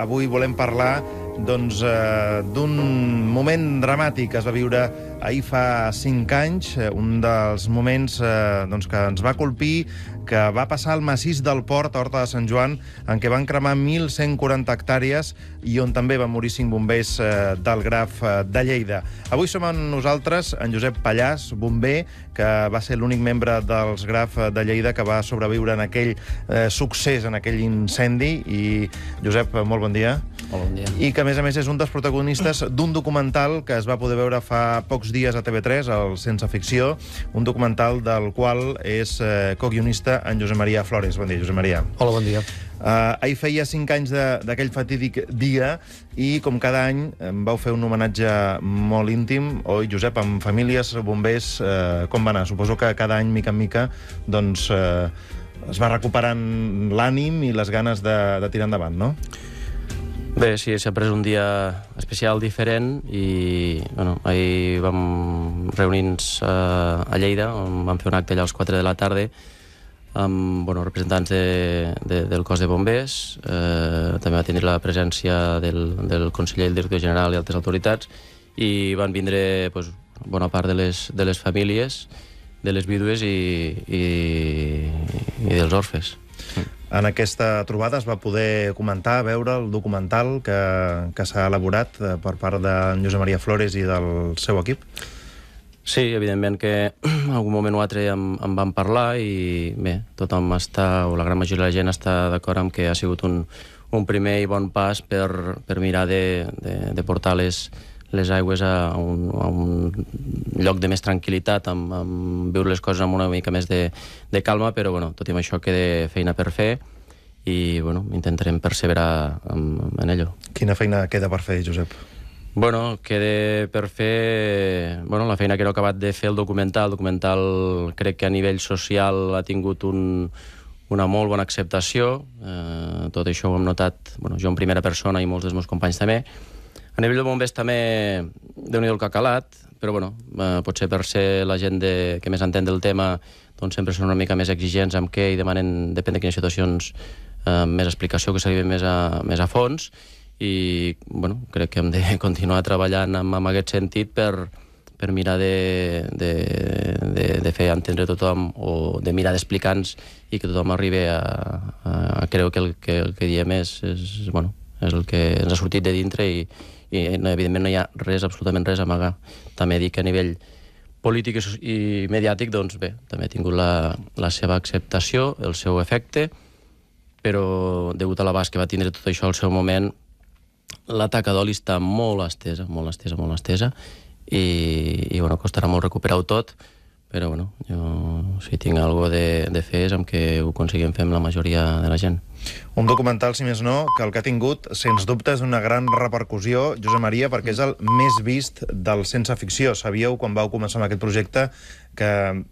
Avui volem parlar doncs, eh, d'un moment dramàtic que es va viure ahir fa 5 anys, eh, un dels moments eh, doncs, que ens va colpir, que va passar al massís del port a Horta de Sant Joan, en què van cremar 1.140 hectàrees i on també van morir cinc bombers eh, del Graf eh, de Lleida. Avui som amb nosaltres en Josep Pallàs, bomber, que va ser l'únic membre dels Graf eh, de Lleida que va sobreviure en aquell eh, succés, en aquell incendi. I, Josep, molt bon dia. Hola, bon dia. I que, a més a més, és un dels protagonistes d'un documental que es va poder veure fa pocs dies a TV3, el Sense Ficció, un documental del qual és eh, coguionista en Josep Maria Flores. Bon dia, Josep Maria. Hola, bon dia. Uh, ahir feia 5 anys d'aquell fatídic dia i, com cada any, em vau fer un homenatge molt íntim, oi, Josep, amb famílies, bombers, uh, com va anar? Suposo que cada any, mica en mica, doncs, uh, es va recuperant l'ànim i les ganes de, de tirar endavant, no? Bé, sí, sempre és un dia especial, diferent, i bueno, ahir vam reunir-nos eh, a, Lleida, on vam fer un acte allà als 4 de la tarda, amb bueno, representants de, de, del cos de bombers, eh, també va tenir la presència del, del conseller, el director general i altres autoritats, i van vindre pues, bona part de les, de les famílies, de les vídues i, i, i dels orfes. En aquesta trobada es va poder comentar, veure el documental que, que s'ha elaborat eh, per part de Josep Maria Flores i del seu equip. Sí, evidentment que en algun moment o altre en, en vam parlar i bé, tothom està, o la gran majoria de la gent està d'acord amb que ha sigut un, un primer i bon pas per, per mirar de, de, de portar les, les aigües a un, a un lloc de més tranquil·litat, amb, amb viure les coses amb una mica més de, de calma, però bueno, tot i amb això queda feina per fer i bueno, intentarem perseverar en, en ello. Quina feina queda per fer, Josep? Bueno, queda per fer bueno, la feina que he acabat de fer el documental. El documental crec que a nivell social ha tingut un, una molt bona acceptació. Eh, tot això ho hem notat bueno, jo en primera persona i molts dels meus companys també. A nivell de bombers també, déu nhi el que ha calat, però bueno, eh, potser per ser la gent de, que més entén del tema doncs sempre són una mica més exigents amb què i demanen, depèn de quines situacions, eh, més explicació que s'arribi més, a, més a fons i bueno, crec que hem de continuar treballant en, en aquest sentit per, per mirar de, de, de, de fer entendre tothom o de mirar d'explicar-nos i que tothom arribi a, a, a creu que el que, el que diem és, és, bueno, és el que ens ha sortit de dintre i, i no, evidentment no hi ha res, absolutament res a amagar. També dic que a nivell polític i mediàtic, doncs bé, també ha tingut la, la seva acceptació, el seu efecte, però degut a l'abast que va tindre tot això al seu moment, l'atac taca d'oli està molt estesa, molt estesa, molt estesa, i, i bueno, costarà molt recuperar-ho tot, però bueno, jo, si tinc alguna cosa de, de fer és amb que ho aconseguim fer amb la majoria de la gent. Un documental, si més no, que el que ha tingut, sens dubte, és una gran repercussió, Josep Maria, perquè és el més vist del Sense Ficció. Sabíeu, quan vau començar amb aquest projecte, que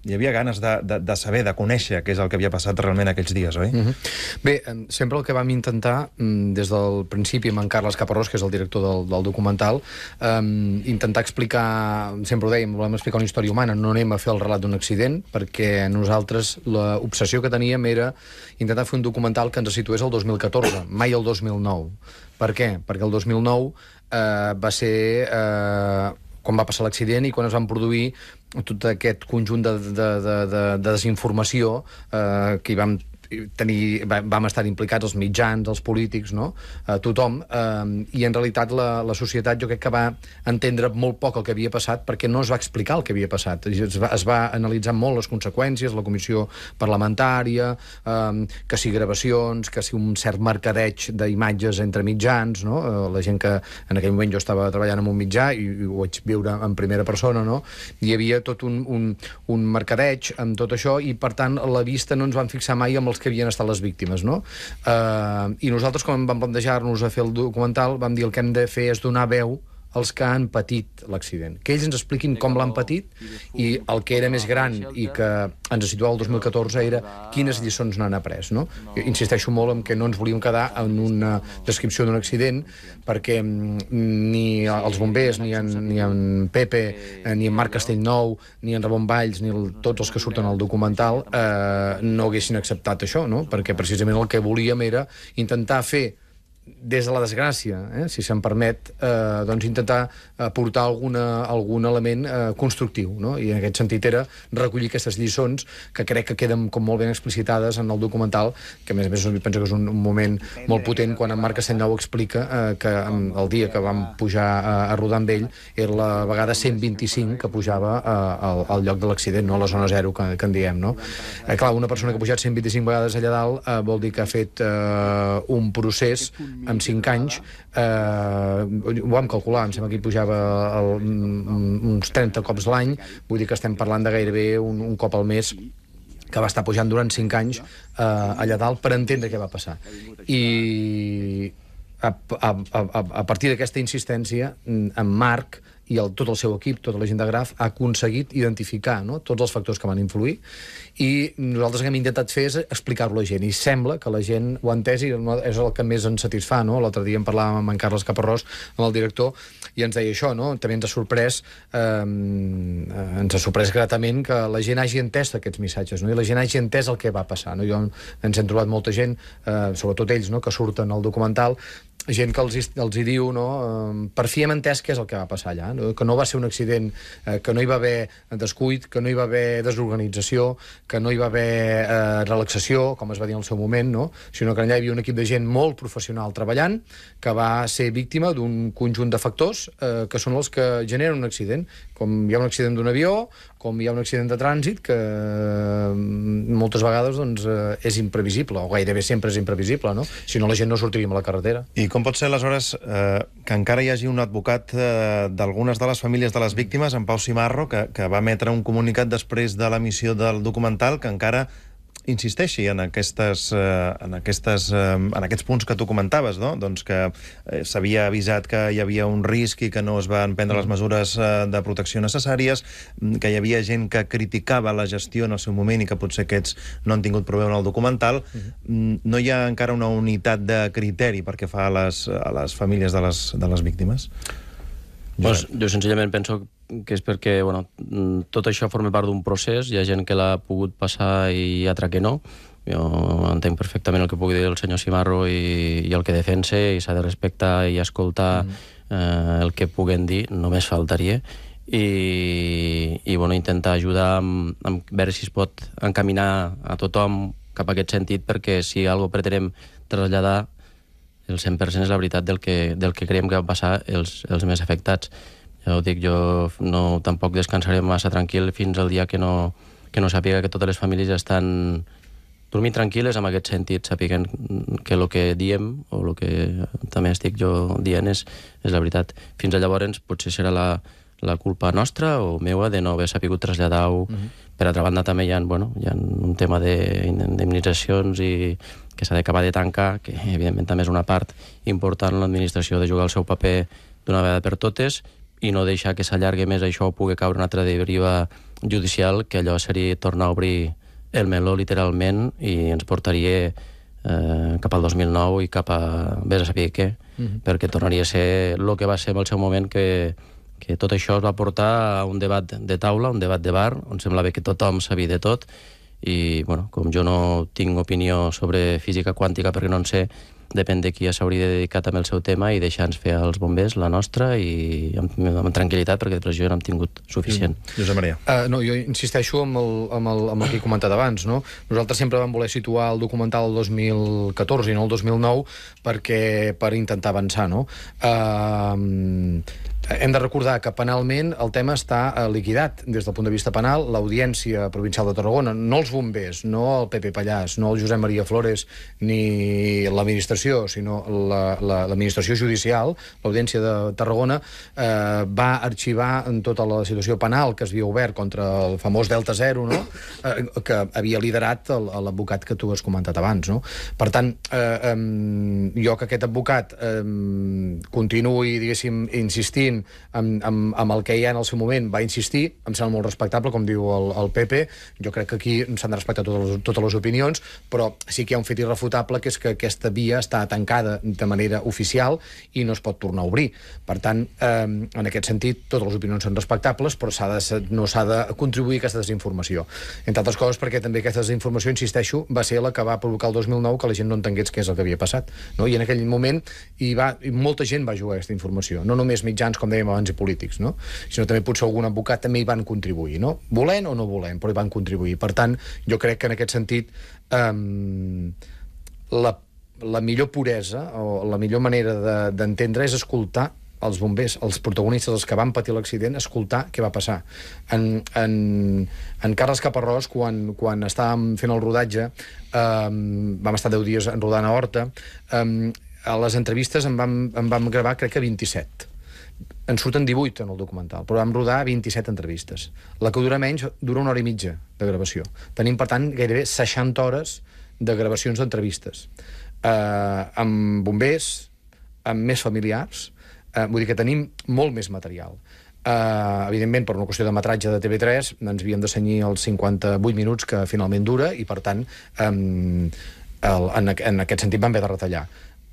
hi havia ganes de, de, de saber, de conèixer què és el que havia passat realment aquells dies, oi? Mm -hmm. Bé, sempre el que vam intentar, mm, des del principi amb en Carles Caparrós, que és el director del, del documental, um, intentar explicar, sempre ho dèiem, volem explicar una història humana, no anem a fer el relat d'un accident, perquè nosaltres l'obsessió que teníem era intentar fer un documental que ens situés al 2014, mai al 2009. Per què? Perquè el 2009 eh, va ser... Eh, quan va passar l'accident i quan es van produir tot aquest conjunt de, de, de, de, de desinformació eh, que hi vam tenir, vam estar implicats els mitjans, els polítics, no? eh, tothom, eh, i en realitat la, la societat jo crec que va entendre molt poc el que havia passat perquè no es va explicar el que havia passat. Es va, es va analitzar molt les conseqüències, la comissió parlamentària, eh, que si gravacions, que si un cert mercadeig d'imatges entre mitjans, no? eh, la gent que en aquell moment jo estava treballant en un mitjà i, i ho vaig viure en primera persona, no? hi havia tot un, un, un mercadeig amb tot això i per tant la vista no ens van fixar mai amb els els que havien estat les víctimes, no? Uh, I nosaltres, quan vam plantejar-nos a fer el documental, vam dir el que hem de fer és donar veu els que han patit l'accident, que ells ens expliquin com l'han patit i el que era més gran i que ens situava el 2014 era quines lliçons n'han après. No? Jo insisteixo molt en que no ens volíem quedar en una descripció d'un accident perquè mm, ni els bombers, ni en, ni en Pepe, eh, ni en Marc Castellnou, ni en Ramon Valls, ni el, tots els que surten al documental eh, no haguessin acceptat això, no? perquè precisament el que volíem era intentar fer des de la desgràcia, eh, si se'n permet, eh, doncs intentar aportar eh, alguna, algun element eh, constructiu. No? I en aquest sentit era recollir aquestes lliçons que crec que queden com molt ben explicitades en el documental, que a més a més penso que és un, un moment molt potent quan en Marc Castellnou explica eh, que el dia que vam pujar a, eh, a rodar amb ell era la vegada 125 que pujava eh, al, al lloc de l'accident, no a la zona zero que, que en diem. No? Eh, clar, una persona que ha pujat 125 vegades allà dalt eh, vol dir que ha fet eh, un procés amb 5 anys, eh, ho vam calcular, em sembla que hi pujava el, mm, uns 30 cops l'any, vull dir que estem parlant de gairebé un, un cop al mes que va estar pujant durant 5 anys eh, allà dalt per entendre què va passar. I a, a, a, a partir d'aquesta insistència, mm, en Marc i el, tot el seu equip, tota la gent de Graf, ha aconseguit identificar no? tots els factors que van influir i nosaltres que hem intentat fer és explicar-ho a la gent i sembla que la gent ho ha entès i és el que més ens satisfà. No? L'altre dia en parlàvem amb en Carles Caparrós, amb el director, i ens deia això, no? també ens ha sorprès ehm, eh, ens ha sorprès gratament que la gent hagi entès aquests missatges no? i la gent hagi entès el que va passar. No? Jo, ens hem trobat molta gent, eh, sobretot ells, no? que surten al documental, gent que els, els hi diu, no? Per fi hem entès què és el que va passar allà, no? que no va ser un accident, eh, que no hi va haver descuit, que no hi va haver desorganització, que no hi va haver eh, relaxació, com es va dir en el seu moment, no? sinó que allà hi havia un equip de gent molt professional treballant que va ser víctima d'un conjunt de factors eh, que són els que generen un accident, com hi ha un accident d'un avió, com hi ha un accident de trànsit que eh, moltes vegades doncs, eh, és imprevisible, o gairebé sempre és imprevisible, no? Si no, la gent no sortiria a la carretera. I com pot ser, aleshores, eh, que encara hi hagi un advocat eh, d'algunes de les famílies de les víctimes, en Pau Simarro, que, que va emetre un comunicat després de l'emissió del documental, que encara insisteixi en, aquestes, eh, en, aquestes, eh, en aquests punts que tu comentaves, no? doncs que eh, s'havia avisat que hi havia un risc i que no es van prendre les mm. mesures de protecció necessàries, mm, que hi havia gent que criticava la gestió en el seu moment i que potser aquests no han tingut problema en el documental. Mm-hmm. Mm, no hi ha encara una unitat de criteri perquè fa a les, a les famílies de les, de les víctimes? Pues, doncs, jo senzillament penso que és perquè bueno, tot això forma part d'un procés, hi ha gent que l'ha pogut passar i altra que no. Jo entenc perfectament el que pugui dir el senyor Cimarro i, i el que defensa, i s'ha de respectar i escoltar mm. eh, el que puguen dir, només faltaria i, i bueno, intentar ajudar amb, amb veure si es pot encaminar a tothom cap a aquest sentit perquè si algo pretenem traslladar el 100% és la veritat del que, del que creiem que va passar els, els més afectats. Ja ho dic, jo no, tampoc descansaré massa tranquil fins al dia que no, que no sàpiga que totes les famílies estan dormint tranquil·les en aquest sentit, sapiguen que el que diem, o el que també estic jo dient, és, és la veritat. Fins a llavors potser serà la, la culpa nostra o meua de no haver sapigut traslladar-ho. Mm -hmm. Per altra banda, també hi ha, bueno, hi ha un tema d'indemnitzacions i que s'ha d'acabar de tancar, que evidentment també és una part important en l'administració de jugar el seu paper d'una vegada per totes i no deixar que s'allargui més això o pugui caure una altra deriva judicial que allò seria tornar a obrir el meló literalment i ens portaria eh, cap al 2009 i cap a Ves a saber què, mm -hmm. perquè tornaria a ser el que va ser en el seu moment que, que tot això es va portar a un debat de taula, un debat de bar, on semblava que tothom sabia de tot, i bueno, com jo no tinc opinió sobre física quàntica perquè no en sé, depèn de qui ja s'hauria dedicat amb el seu tema i deixar-nos fer els bombers la nostra i amb, amb tranquil·litat perquè després jo no hem tingut suficient. Mm. Josep Maria. Uh, no, jo insisteixo amb el, amb, el, amb el que he comentat abans. No? Nosaltres sempre vam voler situar el documental el 2014 i no el 2009 perquè, per intentar avançar. No? Uh, hem de recordar que penalment el tema està eh, liquidat des del punt de vista penal. L'Audiència Provincial de Tarragona, no els bombers, no el Pepe Pallàs, no el Josep Maria Flores, ni l'administració, sinó l'administració la, la, judicial, l'Audiència de Tarragona, eh, va arxivar en tota la situació penal que es havia obert contra el famós Delta Zero, no? eh, que havia liderat l'advocat que tu has comentat abans. No? Per tant, eh, eh, jo que aquest advocat eh, continuï, diguéssim, insistint amb, amb, amb, amb el que hi ha en el seu moment va insistir, em sembla molt respectable, com diu el, el Pepe, jo crec que aquí s'han de respectar totes les, totes les opinions, però sí que hi ha un fet irrefutable, que és que aquesta via està tancada de manera oficial i no es pot tornar a obrir. Per tant, eh, en aquest sentit, totes les opinions són respectables, però de, no s'ha de contribuir a aquesta desinformació. Entre altres coses, perquè també aquesta desinformació, insisteixo, va ser la que va provocar el 2009 que la gent no entengués què és el que havia passat. No? I en aquell moment hi va, molta gent va jugar a aquesta informació, no només mitjans com com dèiem abans, i polítics, no? sinó també potser algun advocat també hi van contribuir, no? volent o no volent, però hi van contribuir. Per tant, jo crec que en aquest sentit um, la, la millor puresa o la millor manera d'entendre de, és escoltar els bombers, els protagonistes, els que van patir l'accident, escoltar què va passar. En, en, en Carles Caparrós, quan, quan estàvem fent el rodatge, eh, vam estar 10 dies rodant a Horta, eh, a les entrevistes en vam, en vam gravar, crec que 27 en surten 18 en el documental, però vam rodar 27 entrevistes. La que dura menys dura una hora i mitja de gravació. Tenim, per tant, gairebé 60 hores de gravacions d'entrevistes. Eh, amb bombers, amb més familiars, eh, vull dir que tenim molt més material. Uh, evidentment, per una qüestió de metratge de TV3, ens havíem de senyir els 58 minuts que finalment dura i, per tant, um, el, en, en aquest sentit vam haver de retallar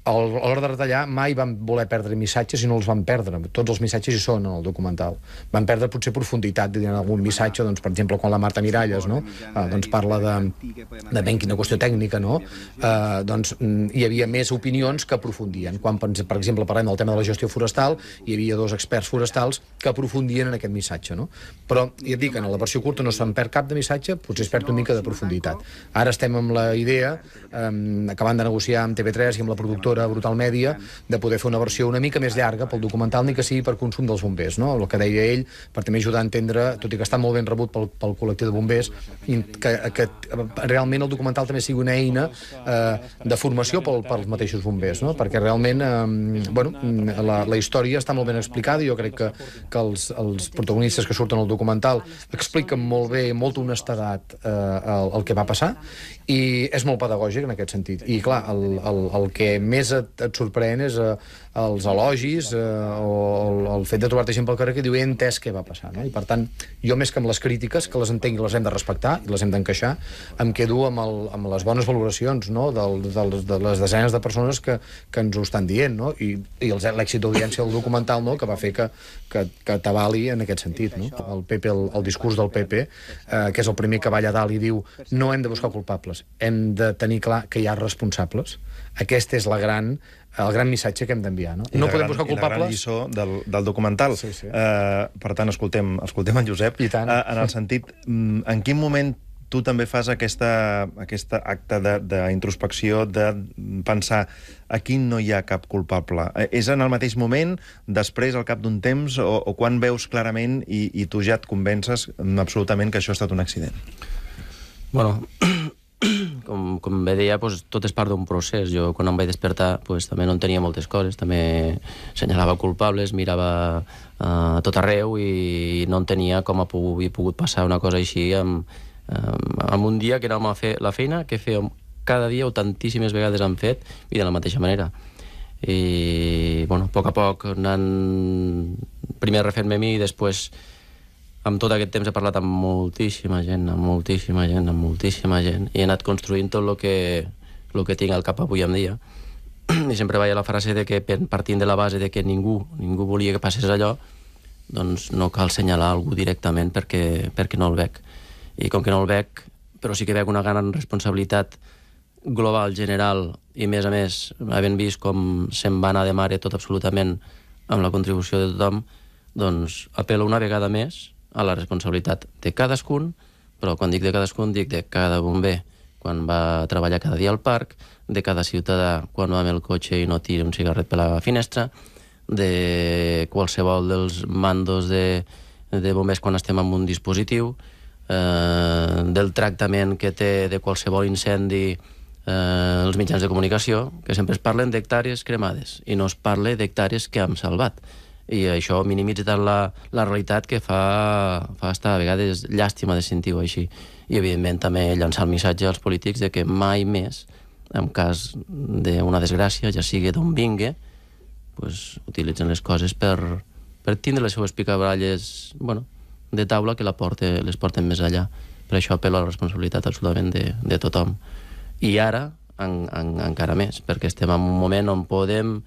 a l'hora de retallar mai van voler perdre missatges i no els van perdre. Tots els missatges hi són en el documental. Van perdre potser profunditat en algun missatge, doncs, per exemple, quan la Marta Miralles no? Uh, doncs parla de, de ben quina qüestió tècnica, no? Eh, doncs mm, hi havia més opinions que aprofundien. Quan, per exemple, parlem del tema de la gestió forestal, hi havia dos experts forestals que aprofundien en aquest missatge. No? Però, ja et dic, en la versió curta no se'n perd cap de missatge, potser es perd una mica de profunditat. Ara estem amb la idea, um, acabant de negociar amb TV3 i amb la productora productora Brutal Mèdia de poder fer una versió una mica més llarga pel documental, ni que sigui per consum dels bombers, no? el que deia ell, per també ajudar a entendre, tot i que està molt ben rebut pel, pel col·lectiu de bombers, que, que realment el documental també sigui una eina eh, de formació pel, pels mateixos bombers, no? perquè realment eh, bueno, la, la història està molt ben explicada i jo crec que, que els, els protagonistes que surten al documental expliquen molt bé, molt honestedat eh, el, el que va passar i és molt pedagògic en aquest sentit. I clar, el, el, el que més més et, et sorprèn és a, eh, els elogis eh, o el, el fet de trobar-te gent pel carrer que diu he entès què va passar. No? I per tant, jo més que amb les crítiques, que les entenc i les hem de respectar i les hem d'encaixar, em quedo amb, el, amb les bones valoracions no? Del, del, de les desenes de persones que, que ens ho estan dient, no? i, i l'èxit d'audiència del documental no? que va fer que, que, que t'avali en aquest sentit. No? El, PP, el, el discurs del PP, eh, que és el primer que va allà dalt i diu no hem de buscar culpables, hem de tenir clar que hi ha responsables. Aquesta és la gran el gran missatge que hem d'enviar. No, I no podem gran, buscar culpables. I la gran lliçó del, del documental. Sí, sí. Uh, per tant, escoltem, escoltem en Josep. I tant. Uh, en el sentit, mm, en quin moment tu també fas aquesta, aquesta acte d'introspecció, de, de pensar aquí no hi ha cap culpable. Eh, és en el mateix moment, després, al cap d'un temps, o, o quan veus clarament i, i tu ja et convences mm, absolutament que això ha estat un accident? Bueno, com, com bé deia, pues, tot és part d'un procés. Jo, quan em vaig despertar, pues, també no en tenia moltes coses. També senyalava culpables, mirava a eh, tot arreu i no en tenia com ha pogut, havia pogut passar una cosa així amb, amb, amb un dia que anàvem a fer la feina que fèiem cada dia o tantíssimes vegades han fet i de la mateixa manera i bueno, a poc a poc anant primer refent-me a mi i després amb tot aquest temps he parlat amb moltíssima gent, amb moltíssima gent, amb moltíssima gent, i he anat construint tot el que, el que tinc al cap avui en dia. I sempre a la frase de que partint de la base de que ningú, ningú volia que passés allò, doncs no cal senyalar algú directament perquè, perquè no el veig. I com que no el veig, però sí que veig una gran responsabilitat global, general, i més a més, havent vist com se'n va anar de mare tot absolutament amb la contribució de tothom, doncs apel·lo una vegada més a la responsabilitat de cadascun, però quan dic de cadascun dic de cada bomber quan va treballar cada dia al parc, de cada ciutadà quan va amb el cotxe i no tira un cigarret per la finestra, de qualsevol dels mandos de, de bombers quan estem amb un dispositiu, eh, del tractament que té de qualsevol incendi eh, els mitjans de comunicació, que sempre es parlen d'hectàrees cremades i no es parla d'hectàrees que hem salvat i això minimitza tant la, la realitat que fa, fa estar a vegades llàstima de sentir-ho així. I, evidentment, també llançar el missatge als polítics de que mai més, en cas d'una desgràcia, ja sigui d'on vingui, pues, utilitzen les coses per, per tindre les seues picabralles bueno, de taula que la porte, les porten més allà. Per això apel·lo a la responsabilitat absolutament de, de tothom. I ara, en, en, encara més, perquè estem en un moment on podem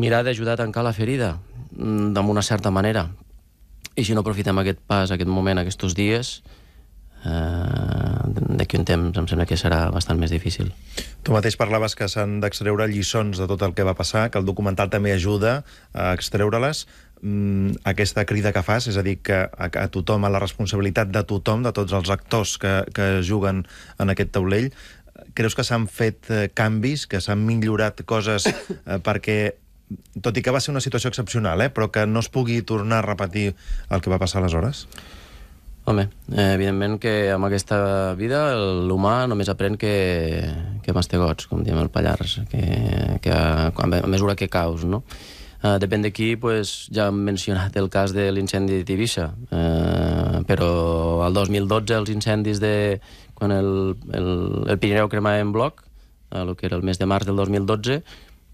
mirar d'ajudar a tancar la ferida mm, d'una certa manera. I si no aprofitem aquest pas, aquest moment, aquests dies, eh, d'aquí un temps em sembla que serà bastant més difícil. Tu mateix parlaves que s'han d'extreure lliçons de tot el que va passar, que el documental també ajuda a extreure-les. Mm, aquesta crida que fas, és a dir, que a, a tothom, a la responsabilitat de tothom, de tots els actors que, que juguen en aquest taulell, creus que s'han fet eh, canvis, que s'han millorat coses eh, perquè tot i que va ser una situació excepcional, eh, però que no es pugui tornar a repetir el que va passar aleshores? Home, eh, evidentment que amb aquesta vida l'humà només aprèn que, que mastegots, com diem el Pallars, que, que a, a mesura que caus, no? Uh, depèn d'aquí, pues, ja hem mencionat el cas de l'incendi de Tivissa, uh, eh, però al el 2012 els incendis de... quan el, el, el Pirineu cremava en bloc, el que era el mes de març del 2012,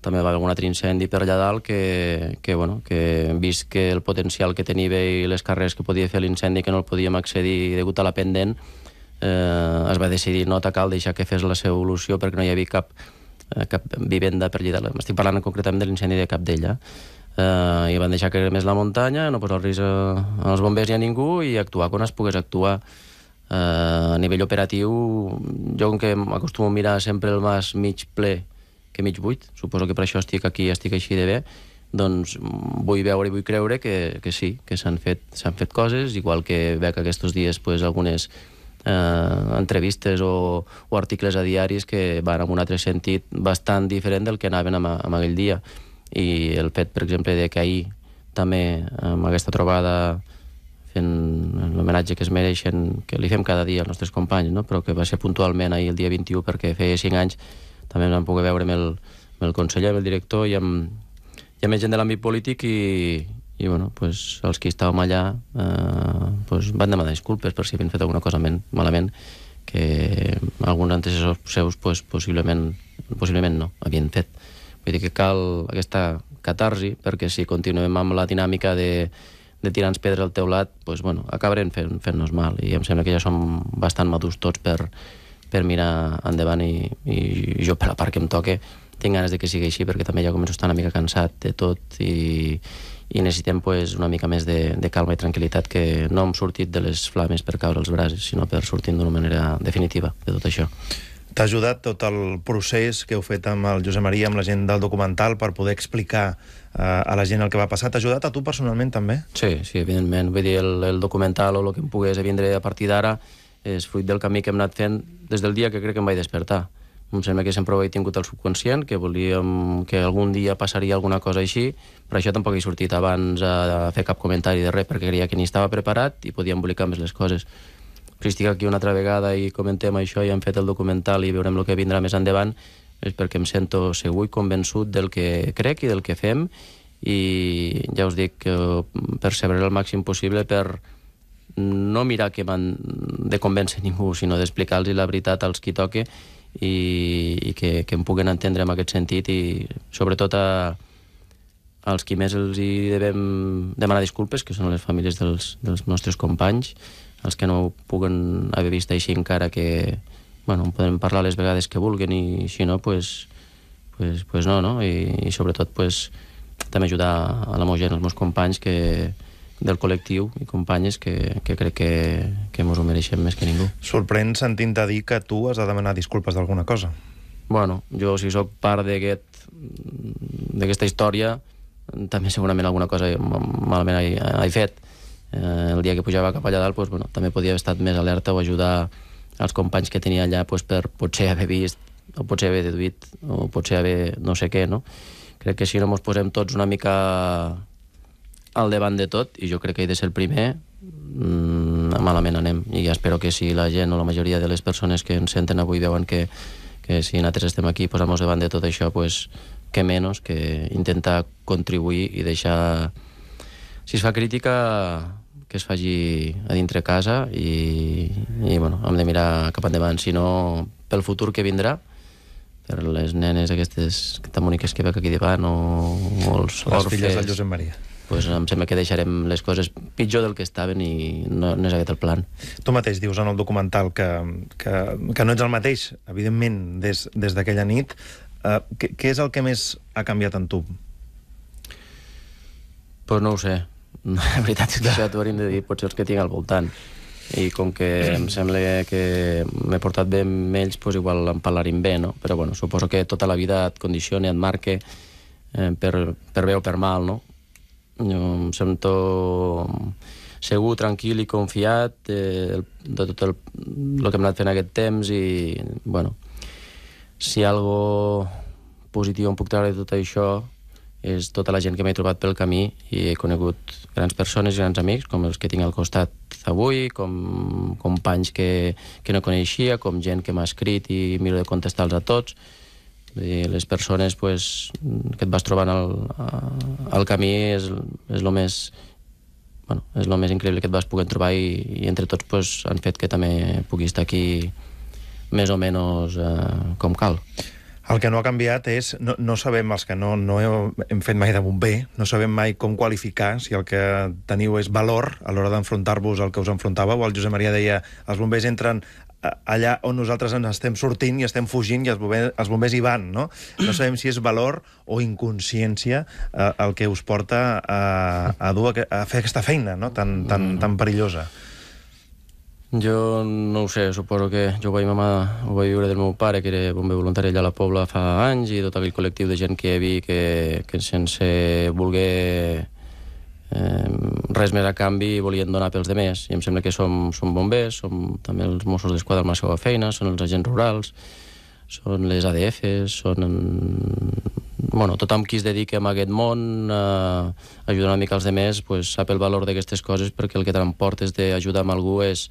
també va haver un altre incendi per allà dalt que, que, bueno, que vist que el potencial que tenia i les carreres que podia fer l'incendi que no el podíem accedir degut a la pendent eh, es va decidir no atacar el deixar que fes la seva evolució perquè no hi havia cap, eh, cap vivenda per allà dalt estic parlant concretament de l'incendi de Capdella eh, i van deixar que més la muntanya no posar el risc als bombers ni a ningú i actuar quan es pogués actuar eh, a nivell operatiu jo com que m'acostumo a mirar sempre el mas mig ple que mig buit, suposo que per això estic aquí estic així de bé, doncs mm, vull veure i vull creure que, que sí, que s'han fet, fet coses, igual que veig aquests dies pues, algunes eh, entrevistes o, o articles a diaris que van en un altre sentit bastant diferent del que anaven amb, amb aquell dia. I el fet, per exemple, de que ahir també amb aquesta trobada fent l'homenatge que es mereixen, que li fem cada dia als nostres companys, no? però que va ser puntualment ahir el dia 21 perquè feia 5 anys també ens vam poder veure amb el, amb el conseller, amb el director i amb, i amb gent de l'àmbit polític i, i bueno, pues, els que estàvem allà eh, pues, van demanar disculpes per si havien fet alguna cosa malament que alguns antecessors seus pues, possiblement, possiblement no havien fet. Vull dir que cal aquesta catarsi perquè si continuem amb la dinàmica de, de tirar ens pedres al teulat, pues, bueno, acabarem fent-nos fent mal i em sembla que ja som bastant madurs tots per, per mirar endavant i, i jo per la part que em toque tinc ganes de que sigui així perquè també ja començo a estar una mica cansat de tot i, i necessitem pues, una mica més de, de calma i tranquil·litat que no hem sortit de les flames per caure els braços, sinó per sortir d'una manera definitiva de tot això. T'ha ajudat tot el procés que heu fet amb el Josep Maria, amb la gent del documental, per poder explicar eh, a la gent el que va passar. T'ha ajudat a tu personalment, també? Sí, sí, evidentment. Vull dir, el, el documental o el que em pogués vindre a partir d'ara és fruit del camí que hem anat fent des del dia que crec que em vaig despertar. Em sembla que sempre ho he tingut al subconscient, que volíem que algun dia passaria alguna cosa així, però això tampoc he sortit abans a, fer cap comentari de res, perquè creia que ni estava preparat i podia embolicar més les coses. Si estic aquí una altra vegada i comentem això i hem fet el documental i veurem el que vindrà més endavant, és perquè em sento segur i convençut del que crec i del que fem i ja us dic que perseveraré el màxim possible per, no mirar que van de convèncer ningú, sinó d'explicar-los la veritat als qui toque i, i que, que em puguen entendre en aquest sentit i sobretot a, als qui més els hi devem demanar disculpes, que són les famílies dels, dels nostres companys, els que no ho puguen haver vist així encara que bueno, en podem parlar les vegades que vulguin i si no, pues, pues, pues no, no? I, i sobretot pues, també ajudar a la meva gent, als meus companys que, del col·lectiu i companyes que, que crec que, que mos ho mereixem més que ningú. Sorprèn sentint de dir que tu has de demanar disculpes d'alguna cosa. Bueno, jo si sóc part d'aquesta aquest, història, també segurament alguna cosa malament he, he fet. Eh, el dia que pujava cap allà dalt pues, bueno, també podia haver estat més alerta o ajudar els companys que tenia allà pues, per potser haver vist o potser haver deduït o potser haver no sé què, no? Crec que si no mos posem tots una mica al davant de tot, i jo crec que he de ser el primer, mmm, malament anem. I ja espero que si la gent o la majoria de les persones que ens senten avui veuen que, que si nosaltres estem aquí i posem davant de tot això, pues, que menys que intentar contribuir i deixar... Si es fa crítica, que es faci a dintre casa i, i bueno, hem de mirar cap endavant. Si no, pel futur que vindrà, per les nenes aquestes tan boniques que veig aquí davant o, o els Les orfes. filles del Josep Maria pues em sembla que deixarem les coses pitjor del que estaven i no, no és aquest el plan. Tu mateix dius en el documental que, que, que no ets el mateix, evidentment, des, des d'aquella nit. Uh, què, què és el que més ha canviat en tu? Pues no ho sé. La veritat és que això t'ho de dir, potser els que tinc al voltant. I com que em sembla que m'he portat bé amb ells, pues igual en parlarem bé, no? Però bueno, suposo que tota la vida et condiciona, et marca eh, per, per bé o per mal, no? Jo em sento segur, tranquil i confiat eh, de tot el, el que hem anat fent aquest temps i, bueno, si algo positiu em puc treure de tot això és tota la gent que m'he trobat pel camí i he conegut grans persones i grans amics, com els que tinc al costat avui, com companys que, que no coneixia, com gent que m'ha escrit i miro de contestar-los a tots Vull dir, les persones pues, que et vas trobant al, al camí és, és el més bueno, és el més increïble que et vas poder trobar i, i entre tots pues, han fet que també puguis estar aquí més o menys eh, com cal. El que no ha canviat és, no, no sabem els que no, no hem fet mai de bomber, no sabem mai com qualificar si el que teniu és valor a l'hora d'enfrontar-vos al que us enfrontàveu. El Josep Maria deia, els bombers entren allà on nosaltres ens estem sortint i estem fugint i els bombers, els bombers hi van, no? No sabem si és valor o inconsciència eh, el que us porta a, a, dur a, fer aquesta feina no? tan, tan, mm. tan perillosa. Jo no ho sé, suposo que jo ho vaig, mamar, ho vaig viure del meu pare, que era bomber voluntari allà a la Pobla fa anys, i tot aquell col·lectiu de gent que hi havia que, que sense voler eh, res més a canvi volien donar pels de més. I em sembla que som, som bombers, som també els Mossos d'Esquadra amb la seva feina, són els agents rurals, són les ADFs, són... Mm, bueno, tothom qui es dedica a aquest món, eh, ajudar una mica als demés, pues, sap el valor d'aquestes coses perquè el que t'emportes d'ajudar amb algú és,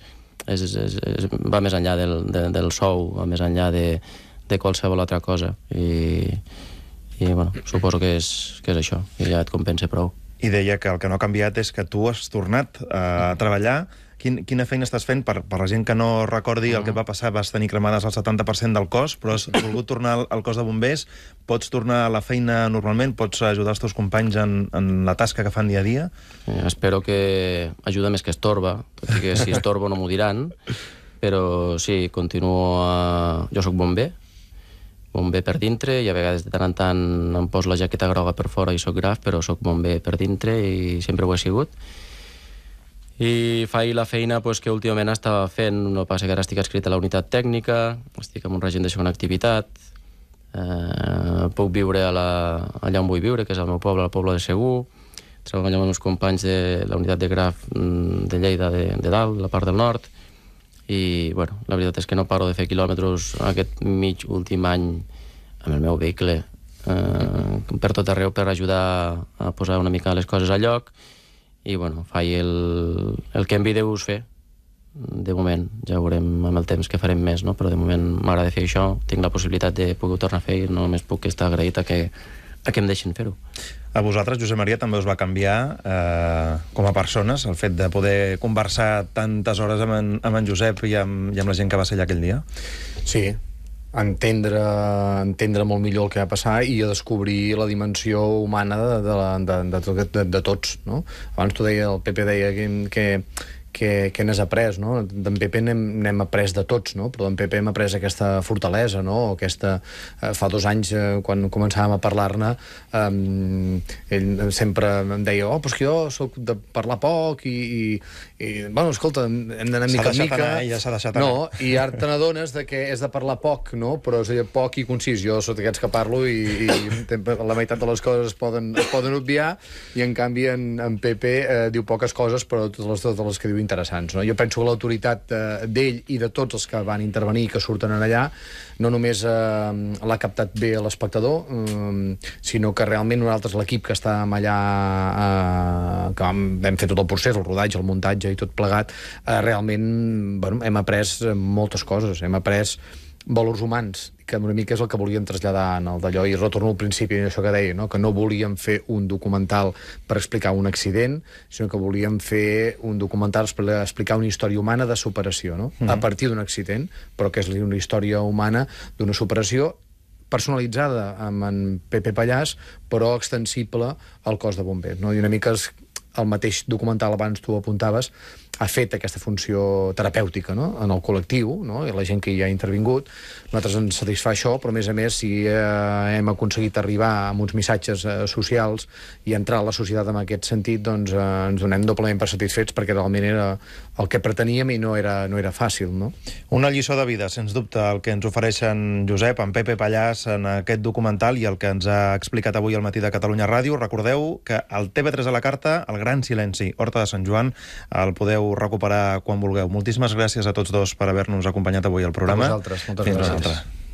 és, és, és, va més enllà del, de, del sou, va més enllà de, de qualsevol altra cosa. I, i bueno, suposo que és, que és això, i ja et compensa prou i deia que el que no ha canviat és que tu has tornat a mm. treballar Quin, quina feina estàs fent? Per, per la gent que no recordi el que mm. va passar, vas tenir cremades al 70% del cos, però has volgut tornar al, al cos de bombers. Pots tornar a la feina normalment? Pots ajudar els teus companys en, en la tasca que fan dia a dia? Eh, espero que ajuda més que estorba, tot i que si estorbo no m'ho diran. Però sí, continuo... A... Eh, jo sóc bomber, bomber per dintre i a vegades de tant en tant em poso la jaqueta groga per fora i sóc graf, però sóc bomber per dintre i sempre ho he sigut. I faig la feina pues, que últimament estava fent, no passa que ara estic escrit a la unitat tècnica, estic en un règim de segona activitat, eh, puc viure a la, allà on vull viure, que és el meu poble, el poble de Segur, treballo amb els companys de la unitat de graf mm, de Lleida de, de dalt, la part del nord, i bueno, la veritat és que no paro de fer quilòmetres aquest mig últim any amb el meu vehicle eh, mm-hmm. per tot arreu per ajudar a posar una mica les coses a lloc i bueno, faig el, el que em us fer de moment, ja veurem amb el temps que farem més, no? però de moment m'agrada fer això, tinc la possibilitat de poder tornar a fer i només puc estar agraït a que, a que em deixin fer-ho. A vosaltres, Josep Maria, també us va canviar eh, com a persones el fet de poder conversar tantes hores amb en, amb en Josep i amb, i amb la gent que va ser allà aquell dia? Sí, entendre, entendre molt millor el que va passar i a descobrir la dimensió humana de, de, de, de, de, de tots. No? Abans tu deia, el Pepe deia que, que que, que n'has après, no? D'en Pepe n'hem après de tots, no? Però d'en Pepe hem après aquesta fortalesa, no? Aquesta, eh, fa dos anys, eh, quan començàvem a parlar-ne, eh, ell sempre em deia, oh, però és que jo sóc de parlar poc i, i, i, bueno, escolta, hem d'anar mica en mica... Anar, ja s'ha deixat anar. No, i ara te n'adones que és de parlar poc, no? Però és poc i concís. Jo sóc d'aquests que parlo i, i la meitat de les coses es poden, es poden obviar i, en canvi, en, en Pepe eh, diu poques coses, però totes les, totes les que diu interessants, no? Jo penso que l'autoritat eh, d'ell i de tots els que van intervenir i que surten en allà no només eh, l'ha captat bé l'espectador, eh, sinó que realment nosaltres, l'equip que està allà, eh, que vam, vam fer tot el procés, el rodatge, el muntatge, viatge i tot plegat, eh, realment bueno, hem après moltes coses, hem après valors humans, que una mica és el que volíem traslladar en el d'allò, i retorno al principi això que deia, no? que no volíem fer un documental per explicar un accident, sinó que volíem fer un documental per explicar una història humana de superació, no? mm -hmm. a partir d'un accident, però que és una història humana d'una superació personalitzada amb en Pepe Pallàs, però extensible al cos de bombers. No? I una mica el mateix documental abans tu apuntaves ha fet aquesta funció terapèutica no? en el col·lectiu, no? i la gent que hi ha intervingut. Nosaltres ens satisfà això, però a més a més, si eh, hem aconseguit arribar amb uns missatges eh, socials i entrar a la societat en aquest sentit, doncs eh, ens donem doblement per satisfets perquè realment era el que preteníem i no era, no era fàcil. No? Una lliçó de vida, sens dubte, el que ens ofereixen Josep, en Pepe Pallàs, en aquest documental i el que ens ha explicat avui al matí de Catalunya Ràdio. Recordeu que el TV3 a la carta, el gran silenci, Horta de Sant Joan, el podeu podeu recuperar quan vulgueu. Moltíssimes gràcies a tots dos per haver-nos acompanyat avui al programa. A vosaltres, moltes Fins gràcies.